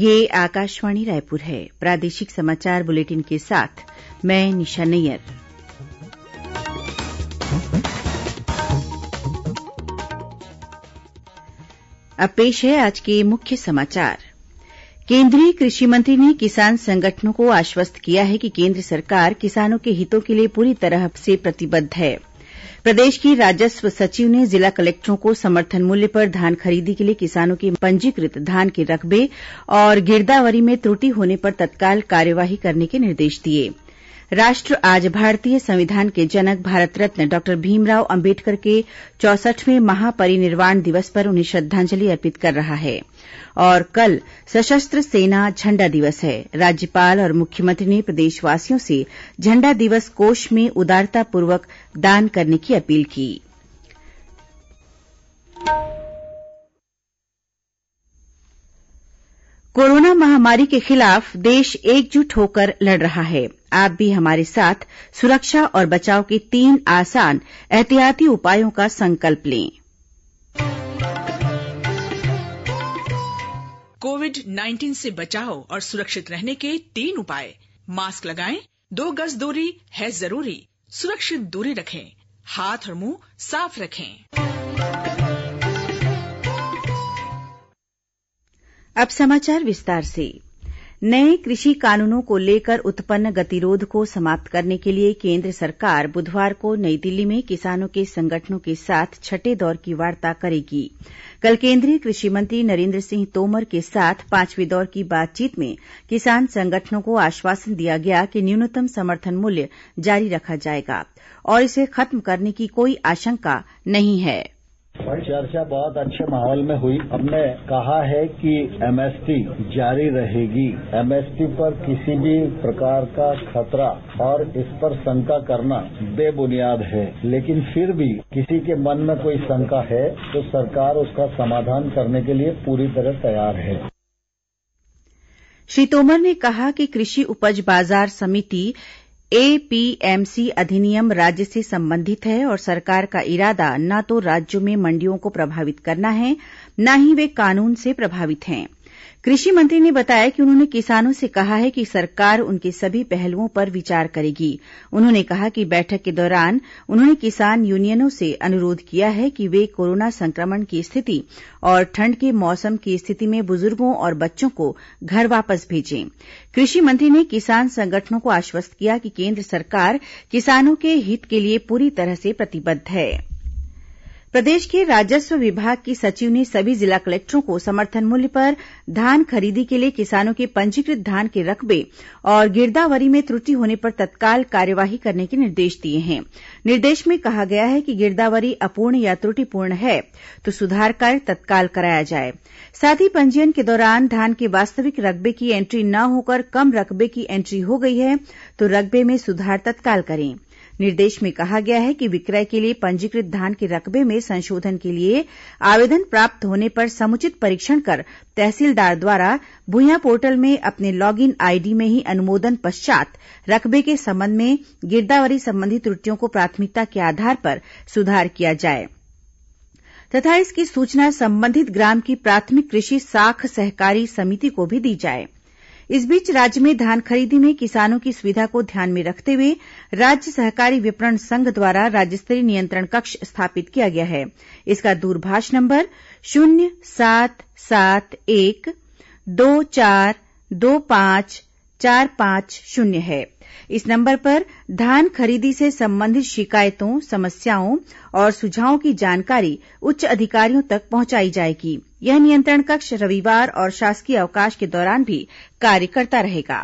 ये आकाशवाणी रायपुर है प्रादेशिक समाचार बुलेटिन के साथ मैं निशा नैयर अब पेश है आज के मुख्य समाचार केंद्रीय कृषि मंत्री ने किसान संगठनों को आश्वस्त किया है कि केंद्र सरकार किसानों के हितों के लिए पूरी तरह से प्रतिबद्ध है प्रदेश की राजस्व सचिव ने जिला कलेक्टरों को समर्थन मूल्य पर धान खरीदी के लिए किसानों के पंजीकृत धान के रकबे और गिरदावरी में त्रुटि होने पर तत्काल कार्यवाही करने के निर्देश दिए हैं राष्ट्र आज भारतीय संविधान के जनक भारत रत्न डॉक्टर भीमराव अंबेडकर के चौसठवें महापरिनिर्वाण दिवस पर उन्हें श्रद्वांजलि अर्पित कर रहा है और कल सशस्त्र सेना झंडा दिवस है राज्यपाल और मुख्यमंत्री ने प्रदेशवासियों से झंडा दिवस कोष में उदारतापूर्वक दान करने की अपील की कोरोना महामारी के खिलाफ देश एकजुट होकर लड़ रहा है आप भी हमारे साथ सुरक्षा और बचाव के तीन आसान एहतियाती उपायों का संकल्प लें कोविड नाइन्टीन से बचाव और सुरक्षित रहने के तीन उपाय मास्क लगाएं, दो गज दूरी है जरूरी सुरक्षित दूरी रखें हाथ और मुंह साफ रखें अब समाचार विस्तार से नए कृषि कानूनों को लेकर उत्पन्न गतिरोध को समाप्त करने के लिए केन्द्र सरकार बुधवार को नई दिल्ली में किसानों के संगठनों के साथ छठे दौर की वार्ता करेगी कल केन्द्रीय कृषि मंत्री नरेन्द्र सिंह तोमर के साथ पांचवें दौर की बातचीत में किसान संगठनों को आश्वासन दिया गया कि न्यूनतम समर्थन मूल्य जारी रखा जाएगा और इसे खत्म करने की कोई आशंका नहीं है चर्चा बहुत अच्छे माहौल में हुई हमने कहा है कि एमएसपी जारी रहेगी एमएसपी पर किसी भी प्रकार का खतरा और इस पर शंका करना बेबुनियाद है लेकिन फिर भी किसी के मन में कोई शंका है तो सरकार उसका समाधान करने के लिए पूरी तरह तैयार है श्री तोमर ने कहा कि कृषि उपज बाजार समिति एपीएमसी अधिनियम राज्य से संबंधित है और सरकार का इरादा न तो राज्यों में मंडियों को प्रभावित करना है न ही वे कानून से प्रभावित हैं कृषि मंत्री ने बताया कि उन्होंने किसानों से कहा है कि सरकार उनके सभी पहलुओं पर विचार करेगी उन्होंने कहा कि बैठक के दौरान उन्होंने किसान यूनियनों से अनुरोध किया है कि वे कोरोना संक्रमण की स्थिति और ठंड के मौसम की स्थिति में बुजुर्गों और बच्चों को घर वापस भेजें कृषि मंत्री ने किसान संगठनों को आश्वस्त किया कि केन्द्र सरकार किसानों के हित के लिए पूरी तरह से प्रतिबद्ध है प्रदेश के राजस्व विभाग की सचिव ने सभी जिला कलेक्टरों को समर्थन मूल्य पर धान खरीदी के लिए किसानों के पंजीकृत धान के रकबे और गिरदावरी में त्रुटि होने पर तत्काल कार्यवाही करने के निर्देश दिए हैं निर्देश में कहा गया है कि गिरदावरी अपूर्ण या त्रुटिपूर्ण है तो सुधार कार्य तत्काल कराया जाए साथ ही पंजीयन के दौरान धान के वास्तविक रकबे की एंट्री न होकर कम रकबे की एंट्री हो गई है तो रकबे में सुधार तत्काल करें निर्देश में कहा गया है कि विक्रय के लिए पंजीकृत धान के रकबे में संशोधन के लिए आवेदन प्राप्त होने पर समुचित परीक्षण कर तहसीलदार द्वारा भूया पोर्टल में अपने लॉग इन आईडी में ही अनुमोदन पश्चात रकबे के संबंध में गिरदावरी संबंधी त्रुटियों को प्राथमिकता के आधार पर सुधार किया जाए तथा इसकी सूचना संबंधित ग्राम की प्राथमिक कृषि साख सहकारी समिति को भी दी जाएं इस बीच राज्य में धान खरीदी में किसानों की सुविधा को ध्यान में रखते हुए राज्य सहकारी विपणन संघ द्वारा राज्य स्तरीय नियंत्रण कक्ष स्थापित किया गया है इसका दूरभाष नंबर शून्य सात सात एक दो चार दो पांच चार पांच शून्य है इस नंबर पर धान खरीदी से संबंधित शिकायतों समस्याओं और सुझावों की जानकारी उच्च अधिकारियों तक पहुंचाई जाएगी यह नियंत्रण कक्ष रविवार और शासकीय अवकाश के दौरान भी कार्य करता रहेगा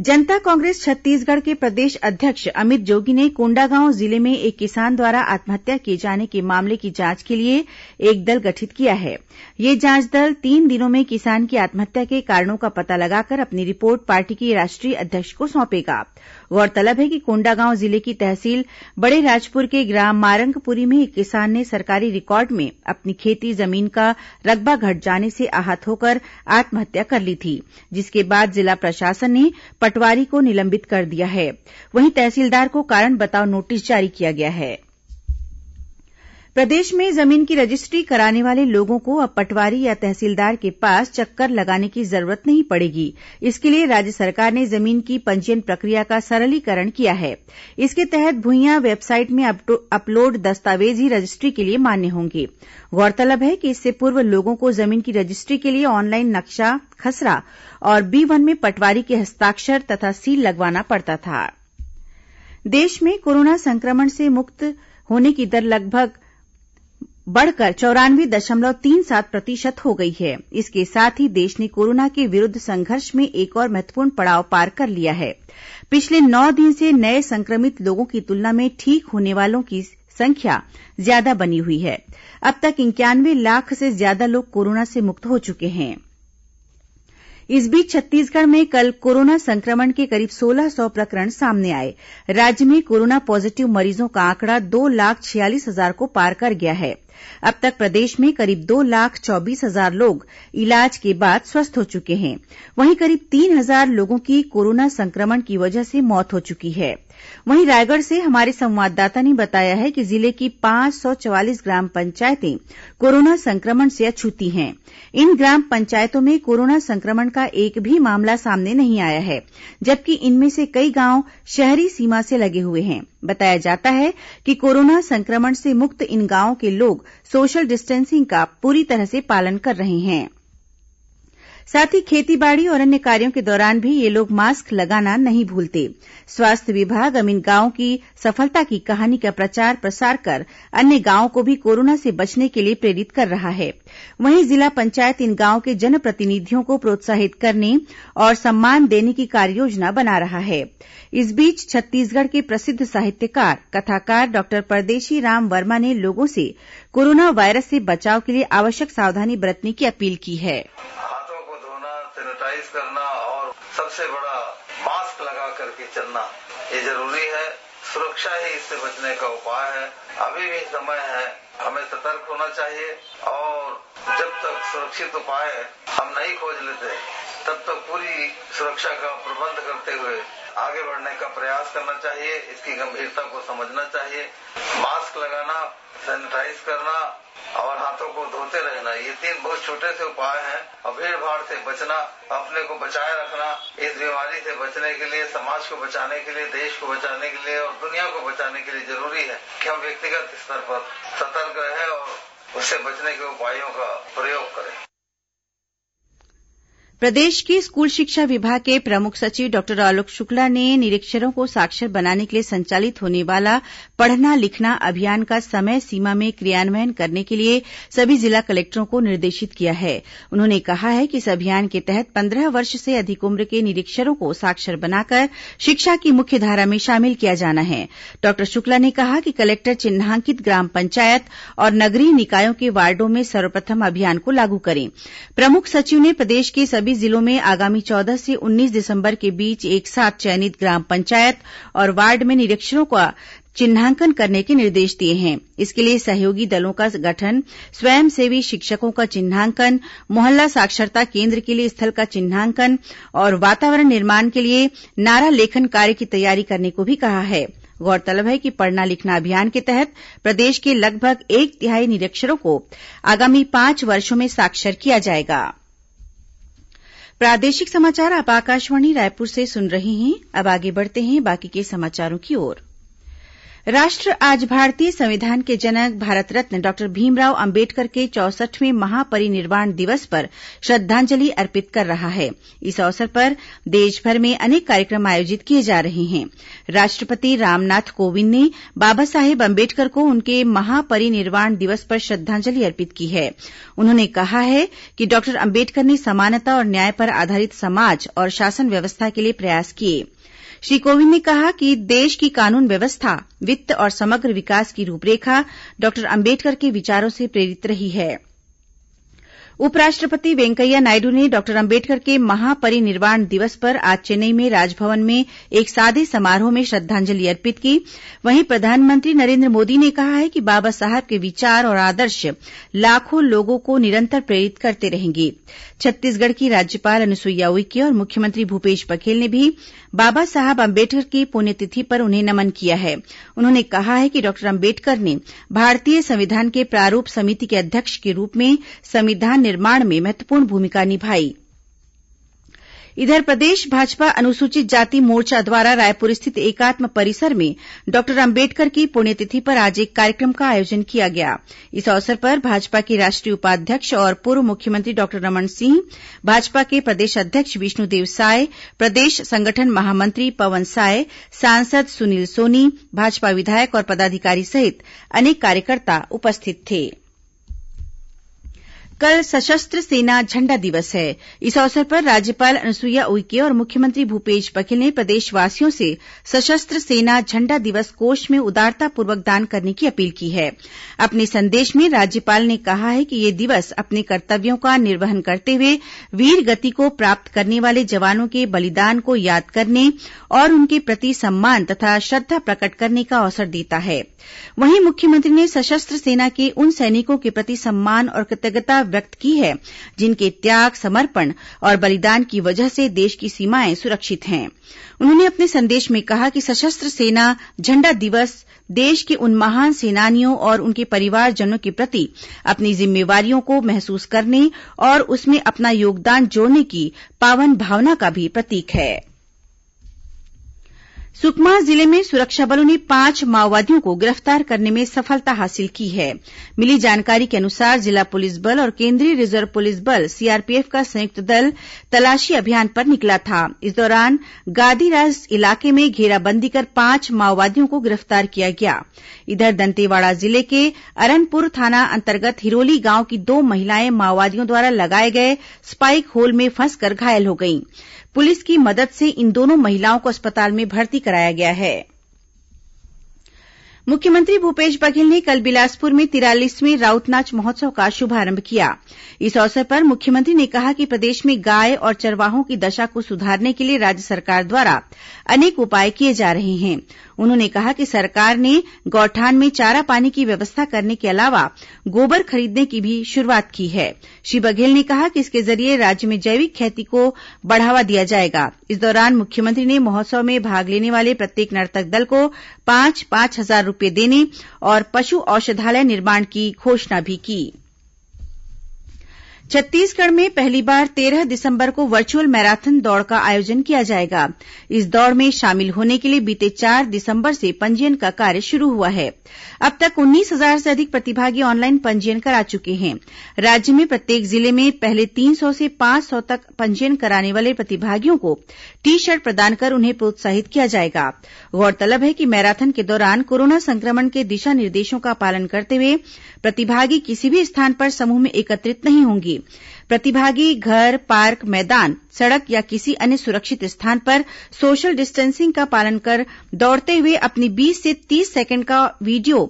जनता कांग्रेस छत्तीसगढ़ के प्रदेश अध्यक्ष अमित जोगी ने कोंडागांव जिले में एक किसान द्वारा आत्महत्या किए जाने के मामले की जांच के लिए एक दल गठित किया है यह जांच दल तीन दिनों में किसान की आत्महत्या के कारणों का पता लगाकर अपनी रिपोर्ट पार्टी के राष्ट्रीय अध्यक्ष को सौंपेगा गौरतलब है कि कोंडागांव जिले की तहसील बड़ेराजपुर के ग्राम मारंगपुरी में एक किसान ने सरकारी रिकॉर्ड में अपनी खेती जमीन का रकबा घट जाने से आहत होकर आत्महत्या कर ली थी जिसके बाद जिला प्रशासन ने पटवारी को निलंबित कर दिया है वहीं तहसीलदार को कारण बताओ नोटिस जारी किया गया है प्रदेश में जमीन की रजिस्ट्री कराने वाले लोगों को अब पटवारी या तहसीलदार के पास चक्कर लगाने की जरूरत नहीं पड़ेगी इसके लिए राज्य सरकार ने जमीन की पंजीयन प्रक्रिया का सरलीकरण किया है इसके तहत भूइया वेबसाइट में अपलोड दस्तावेज ही रजिस्ट्री के लिए मान्य होंगे गौरतलब है कि इससे पूर्व लोगों को जमीन की रजिस्ट्री के लिए ऑनलाइन नक्शा खसरा और बी वन में पटवारी के हस्ताक्षर तथा सील लगवाना पड़ता था देश में कोरोना संक्रमण से मुक्त होने की दर लगभग बढ़कर चौरानवे दशमलव तीन सात प्रतिशत हो गई है इसके साथ ही देश ने कोरोना के विरूद्व संघर्ष में एक और महत्वपूर्ण पड़ाव पार कर लिया है पिछले नौ दिन से नये संक्रमित लोगों की तुलना में ठीक होने वालों की संख्या ज्यादा बनी हुई है अब तक इंक्यानवे लाख से ज्यादा लोग कोरोना से मुक्त हो चुके हैं इस बीच छत्तीसगढ़ में कल कोरोना संक्रमण के करीब सोलह सौ प्रकरण सामने आए राज्य में कोरोना पॉजिटिव मरीजों का आंकड़ा दो लाख छियालीस हजार को पार कर गया है अब तक प्रदेश में करीब दो लाख चौबीस हजार लोग इलाज के बाद स्वस्थ हो चुके हैं वहीं करीब तीन हजार लोगों की कोरोना संक्रमण की वजह से मौत हो चुकी है वहीं रायगढ़ से हमारे संवाददाता ने बताया है कि जिले की पांच सौ चवालीस ग्राम पंचायतें कोरोना संक्रमण से अछूती हैं इन ग्राम पंचायतों में कोरोना संक्रमण का एक भी मामला सामने नहीं आया है जबकि इनमें से कई गांव शहरी सीमा से लगे हुए हैं बताया जाता है कि कोरोना संक्रमण से मुक्त इन गांवों के लोग सोशल डिस्टेंसिंग का पूरी तरह से पालन कर रहे हैं साथ ही खेती बाड़ी और अन्य कार्यों के दौरान भी ये लोग मास्क लगाना नहीं भूलते स्वास्थ्य विभाग अब इन गांवों की सफलता की कहानी का प्रचार प्रसार कर अन्य गांवों को भी कोरोना से बचने के लिए प्रेरित कर रहा है वहीं जिला पंचायत इन गांवों के जनप्रतिनिधियों को प्रोत्साहित करने और सम्मान देने की कार्ययोजना बना रहा है इस बीच छत्तीसगढ़ के प्रसिद्ध साहित्यकार कथाकार डॉक्टर परदेशी राम वर्मा ने लोगों से कोरोना वायरस से बचाव के लिए आवश्यक सावधानी बरतने की अपील की है सैनिटाइज करना और सबसे बड़ा मास्क लगा करके चलना ये जरूरी है सुरक्षा ही इससे बचने का उपाय है अभी भी समय है हमें सतर्क होना चाहिए और जब तक सुरक्षित उपाय हम नहीं खोज लेते तब तक पूरी सुरक्षा का प्रबंध करते हुए आगे बढ़ने का प्रयास करना चाहिए इसकी गंभीरता को समझना चाहिए मास्क लगाना सैनिटाइज करना और हाथों को धोते रहना ये तीन बहुत छोटे से उपाय हैं और भीड़ भाड़ से बचना अपने को बचाए रखना इस बीमारी से बचने के लिए समाज को बचाने के लिए देश को बचाने के लिए और दुनिया को बचाने के लिए जरूरी है कि हम व्यक्तिगत स्तर पर सतर्क रहें और उससे बचने के उपायों का प्रयोग करें प्रदेश के स्कूल शिक्षा विभाग के प्रमुख सचिव डॉक्टर आलोक शुक्ला ने निरीक्षरों को साक्षर बनाने के लिए संचालित होने वाला पढ़ना लिखना अभियान का समय सीमा में क्रियान्वयन करने के लिए सभी जिला कलेक्टरों को निर्देशित किया है उन्होंने कहा है कि इस अभियान के तहत पंद्रह वर्ष से अधिक उम्र के निरीक्षरों को साक्षर बनाकर शिक्षा की मुख्य धारा में शामिल किया जाना है डॉक्टर शुक्ला ने कहा कि कलेक्टर चिन्हांकित ग्राम पंचायत और नगरीय निकायों के वार्डो में सर्वप्रथम अभियान को लागू करें प्रमुख सचिव ने प्रदेश के सभी सभी जिलों में आगामी चौदह से उन्नीस दिसंबर के बीच एक साथ चयनित ग्राम पंचायत और वार्ड में निरीक्षरों का चिन्हांकन करने के निर्देश दिए हैं इसके लिए सहयोगी दलों का गठन स्वयंसेवी शिक्षकों का चिन्हांकन मोहल्ला साक्षरता केन्द्र के लिए स्थल का चिन्हांकन और वातावरण निर्माण के लिए नारा लेखन कार्य की तैयारी करने को भी कहा है गौरतलब है कि पढ़ना लिखना अभियान के तहत प्रदेश के लगभग एक तिहाई निरीक्षरों को आगामी पांच वर्षो में साक्षर किया जाएगा प्रादेशिक समाचार आप आकाशवाणी रायपुर से सुन रहे हैं अब आगे बढ़ते हैं बाकी के समाचारों की ओर दिवस राष्ट्र आज भारतीय संविधान के जनक भारत रत्न डॉक्टर भीमराव अंबेडकर के चौसठवें महापरिनिर्वाण दिवस पर श्रद्धांजलि अर्पित कर रहा है इस अवसर पर देशभर में अनेक कार्यक्रम आयोजित किए जा रहे हैं राष्ट्रपति रामनाथ कोविंद ने बाबा साहेब अम्बेडकर को उनके महापरिनिर्वाण दिवस पर श्रद्धांजलि अर्पित की है उन्होंने कहा है कि डॉक्टर अम्बेडकर ने समानता और न्याय पर आधारित समाज और शासन व्यवस्था के लिए प्रयास किये श्री कोविंद ने कहा कि देश की कानून व्यवस्था वित्त और समग्र विकास की रूपरेखा डॉक्टर अंबेडकर के विचारों से प्रेरित रही है उपराष्ट्रपति वेंकैया नायडू ने डॉक्टर अंबेडकर के महापरिनिर्वाण दिवस पर आज चेन्नई में राजभवन में एक सादे समारोह में श्रद्धांजलि अर्पित की वहीं प्रधानमंत्री नरेन्द्र मोदी ने कहा है कि बाबा साहब के विचार और आदर्श लाखों लोगों को निरंतर प्रेरित करते रहेंगे छत्तीसगढ़ की राज्यपाल अनुसुईया उइके और मुख्यमंत्री भूपेश बघेल ने भी बाबा साहब अम्बेडकर की पुण्यतिथि पर उन्हें नमन किया है उन्होंने कहा है कि डॉक्टर अम्बेडकर ने भारतीय संविधान के प्रारूप समिति के अध्यक्ष के रूप में संविधान निर्माण में महत्वपूर्ण भूमिका निभाई इधर प्रदेश भाजपा अनुसूचित जाति मोर्चा द्वारा रायपुर स्थित एकात्म परिसर में डॉक्टर अंबेडकर की पुण्यतिथि पर आज एक कार्यक्रम का आयोजन किया गया इस अवसर पर भाजपा के राष्ट्रीय उपाध्यक्ष और पूर्व मुख्यमंत्री डॉक्टर रमन सिंह भाजपा के प्रदेश अध्यक्ष विष्णुदेव साय प्रदेश संगठन महामंत्री पवन साय सांसद सुनील सोनी भाजपा विधायक और पदाधिकारी सहित अनेक कार्यकर्ता उपस्थित थे कल सशस्त्र सेना झंडा दिवस है इस अवसर पर राज्यपाल अनुसुईया उइके और मुख्यमंत्री भूपेश बघेल ने प्रदेशवासियों से सशस्त्र सेना झंडा दिवस कोष में उदारतापूर्वक दान करने की अपील की है अपने संदेश में राज्यपाल ने कहा है कि यह दिवस अपने कर्तव्यों का निर्वहन करते हुए वीर गति को प्राप्त करने वाले जवानों के बलिदान को याद करने और उनके प्रति सम्मान तथा श्रद्धा प्रकट करने का अवसर देता है वहीं मुख्यमंत्री ने सशस्त्र सेना के उन सैनिकों के प्रति सम्मान और कृतज्ञता व्यक्त की है जिनके त्याग समर्पण और बलिदान की वजह से देश की सीमाएं सुरक्षित हैं उन्होंने अपने संदेश में कहा कि सशस्त्र सेना झंडा दिवस देश के उन महान सेनानियों और उनके परिवारजनों के प्रति अपनी जिम्मेवारियों को महसूस करने और उसमें अपना योगदान जोड़ने की पावन भावना का भी प्रतीक है सुकमा जिले में सुरक्षा बलों ने पांच माओवादियों को गिरफ्तार करने में सफलता हासिल की है मिली जानकारी के अनुसार जिला पुलिस बल और केंद्रीय रिजर्व पुलिस बल सीआरपीएफ का संयुक्त दल तलाशी अभियान पर निकला था इस दौरान गादीराज इलाके में घेराबंदी कर पांच माओवादियों को गिरफ्तार किया गया इधर दंतेवाड़ा जिले के अरनपुर थाना अंतर्गत हिरोली गांव की दो महिलाएं माओवादियों द्वारा लगाए गए स्पाइक होल में फंसकर घायल हो गईं पुलिस की मदद से इन दोनों महिलाओं को अस्पताल में भर्ती कराया गया है मुख्यमंत्री भूपेश बघेल ने कल बिलासपुर में तिरालीसवें राउत नाच महोत्सव का शुभारंभ किया इस अवसर पर मुख्यमंत्री ने कहा कि प्रदेश में गाय और चरवाहों की दशा को सुधारने के लिए राज्य सरकार द्वारा अनेक उपाय किए जा रहे हैं उन्होंने कहा कि सरकार ने गौठान में चारा पानी की व्यवस्था करने के अलावा गोबर खरीदने की भी शुरूआत की है श्री बघेल ने कहा कि इसके जरिये राज्य में जैविक खेती को बढ़ावा दिया जाएगा इस दौरान मुख्यमंत्री ने महोत्सव में भाग लेने वाले प्रत्येक नर्तक दल को पांच पांच हजार रूपये देने और पशु औषधालय निर्माण की घोषणा भी की है छत्तीसगढ़ में पहली बार तेरह दिसंबर को वर्चुअल मैराथन दौड़ का आयोजन किया जाएगा इस दौड़ में शामिल होने के लिए बीते चार दिसंबर से पंजीयन का कार्य शुरू हुआ है अब तक उन्नीस हजार से अधिक प्रतिभागी ऑनलाइन पंजीयन करा चुके हैं राज्य में प्रत्येक जिले में पहले तीन सौ से पांच सौ तक पंजीयन कराने वाले प्रतिभागियों को टी शर्ट प्रदान कर उन्हें प्रोत्साहित किया जाएगा गौरतलब है कि मैराथन के दौरान कोरोना संक्रमण के दिशा निर्देशों का पालन करते हुए प्रतिभागी किसी भी स्थान पर समूह में एकत्रित नहीं होंगे प्रतिभागी घर पार्क मैदान सड़क या किसी अन्य सुरक्षित स्थान पर सोशल डिस्टेंसिंग का पालन कर दौड़ते हुए अपनी बीस से तीस सेकेंड का वीडियो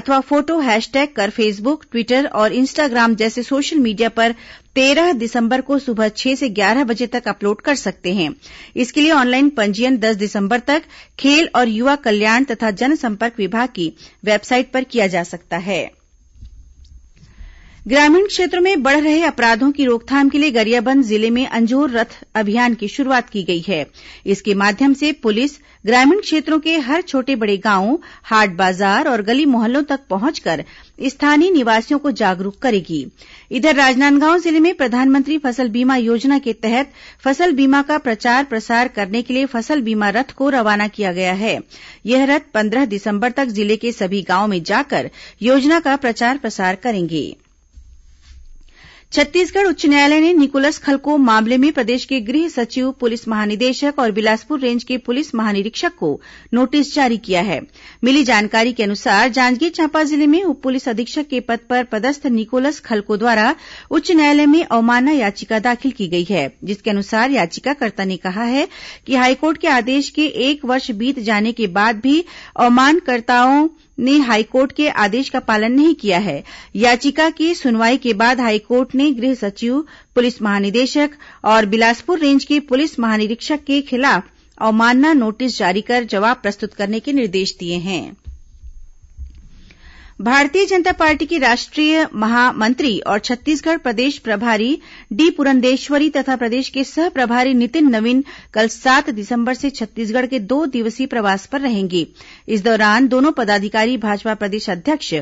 अथवा फोटो हैशटैग कर फेसबुक ट्विटर और इंस्टाग्राम जैसे सोशल मीडिया पर तेरह दिसंबर को सुबह छह से ग्यारह बजे तक अपलोड कर सकते हैं इसके लिए ऑनलाइन पंजीयन दस दिसंबर तक खेल और युवा कल्याण तथा जनसंपर्क विभाग की वेबसाइट पर किया जा सकता है ग्रामीण क्षेत्रों में बढ़ रहे अपराधों की रोकथाम के लिए गरियाबंद जिले में अंजोर रथ अभियान की शुरूआत की गई है इसके माध्यम से पुलिस ग्रामीण क्षेत्रों के हर छोटे बड़े गांवों हाट बाजार और गली मोहल्लों तक पहुंचकर स्थानीय निवासियों को जागरूक करेगी इधर राजनांदगांव जिले में प्रधानमंत्री फसल बीमा योजना के तहत फसल बीमा का प्रचार प्रसार करने के लिए फसल बीमा रथ को रवाना किया गया है यह रथ पंद्रह दिसंबर तक जिले के सभी गांवों में जाकर योजना का प्रचार प्रसार करेंगे छत्तीसगढ़ उच्च न्यायालय ने निकोलस खलको मामले में प्रदेश के गृह सचिव पुलिस महानिदेशक और बिलासपुर रेंज के पुलिस महानिरीक्षक को नोटिस जारी किया है मिली जानकारी के अनुसार जांजगीर चांपा जिले में उप पुलिस अधीक्षक के पद पर पदस्थ निकोलस खलको द्वारा उच्च न्यायालय में अवमानना याचिका दाखिल की गई है जिसके अनुसार याचिकाकर्ता ने कहा है कि हाईकोर्ट के आदेश के एक वर्ष बीत जाने के बाद भी अवमानकर्ताओं ने हाईकोर्ट के आदेश का पालन नहीं किया है याचिका की सुनवाई के बाद हाईकोर्ट ने गृह सचिव पुलिस महानिदेशक और बिलासपुर रेंज के पुलिस महानिरीक्षक के खिलाफ अवमानना नोटिस जारी कर जवाब प्रस्तुत करने के निर्देश दिए हैं सिंह भारतीय जनता पार्टी की राष्ट्रीय महामंत्री और छत्तीसगढ़ प्रदेश प्रभारी डी पुरंदेश्वरी तथा प्रदेश के सह प्रभारी नितिन नवीन कल सात दिसंबर से छत्तीसगढ़ के दो दिवसीय प्रवास पर रहेंगे इस दौरान दोनों पदाधिकारी भाजपा प्रदेश अध्यक्ष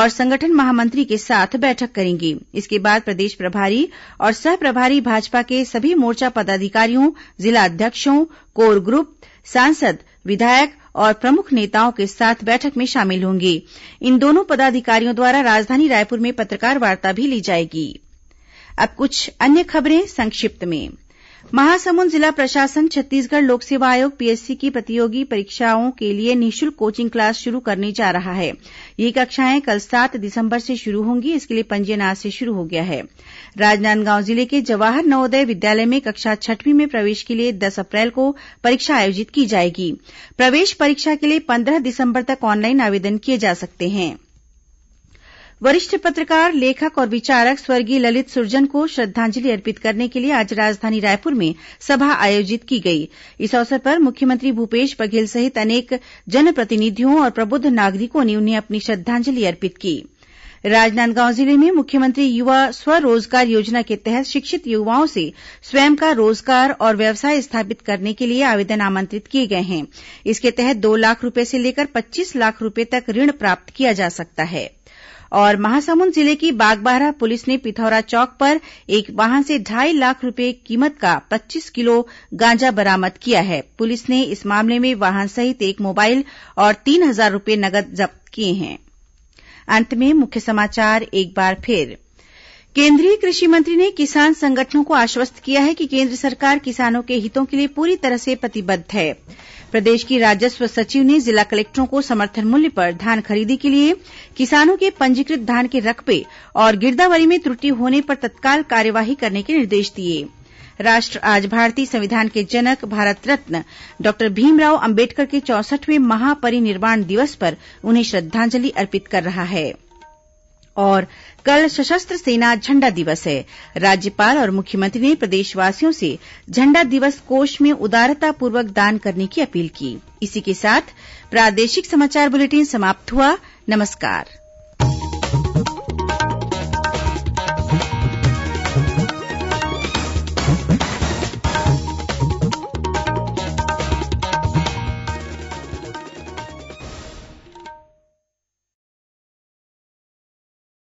और संगठन महामंत्री के साथ बैठक करेंगे इसके बाद प्रदेश प्रभारी और सह प्रभारी भाजपा के सभी मोर्चा पदाधिकारियों जिला अध्यक्षों कोर ग्रुप सांसद विधायक और प्रमुख नेताओं के साथ बैठक में शामिल होंगे इन दोनों पदाधिकारियों द्वारा राजधानी रायपुर में पत्रकारवार्ता भी ली जाएगी संक्षिप्त समाचार अब कुछ अन्य खबरें संक्षिप्त में महासमुंद जिला प्रशासन छत्तीसगढ़ लोक सेवा आयोग पीएससी की प्रतियोगी परीक्षाओं के लिए निःशुल्क कोचिंग क्लास शुरू करने जा रहा है ये कक्षाएं कल सात दिसंबर से शुरू होंगी इसके लिए पंजीयन आज से शुरू हो गया है राजनांदगांव जिले के जवाहर नवोदय विद्यालय में कक्षा छठवीं में प्रवेश के लिए दस अप्रैल को परीक्षा आयोजित की जाएगी प्रवेश परीक्षा के लिए पंद्रह दिसंबर तक ऑनलाइन आवेदन किए जा सकते हैं वरिष्ठ पत्रकार लेखक और विचारक स्वर्गीय ललित सुरजन को श्रद्धांजलि अर्पित करने के लिए आज राजधानी रायपुर में सभा आयोजित की गई इस अवसर पर मुख्यमंत्री भूपेश बघेल सहित अनेक जनप्रतिनिधियों और प्रबुद्ध नागरिकों ने उन्हें अपनी श्रद्धांजलि अर्पित की राजनांदगांव जिले में मुख्यमंत्री युवा स्व रोजगार योजना के तहत शिक्षित युवाओं से स्वयं का रोजगार और व्यवसाय स्थापित करने के लिए आवेदन आमंत्रित किए गए हैं इसके तहत दो लाख रूपये से लेकर पच्चीस लाख रूपये तक ऋण प्राप्त किया जा सकता है और महासमुंद जिले की बागबाहरा पुलिस ने पिथौरा चौक पर एक वाहन से ढाई लाख रूपये कीमत का पच्चीस किलो गांजा बरामद किया है पुलिस ने इस मामले में वाहन सहित एक मोबाइल और तीन हजार रूपये नगद जब्त किए हैं केंद्रीय कृषि मंत्री ने किसान संगठनों को आश्वस्त किया है कि केन्द्र सरकार किसानों के हितों के लिए पूरी तरह से प्रतिबद्ध है प्रदेश की राजस्व सचिव ने जिला कलेक्टरों को समर्थन मूल्य पर धान खरीदी के लिए किसानों के पंजीकृत धान के रकबे और गिरदावरी में त्रुटि होने पर तत्काल कार्यवाही करने के निर्देश दिए राष्ट्र आज भारतीय संविधान के जनक भारत रत्न डॉक्टर भीमराव अंबेडकर के चौसठवें महापरिनिर्वाण दिवस पर उन्हें श्रद्धांजलि अर्पित कर रहा है और कल सशस्त्र सेना झंडा दिवस है राज्यपाल और मुख्यमंत्री ने प्रदेशवासियों से झंडा दिवस कोष में उदारतापूर्वक दान करने की अपील की इसी के साथ प्रादेशिक समाचार बुलेटिन समाप्त हुआ नमस्कार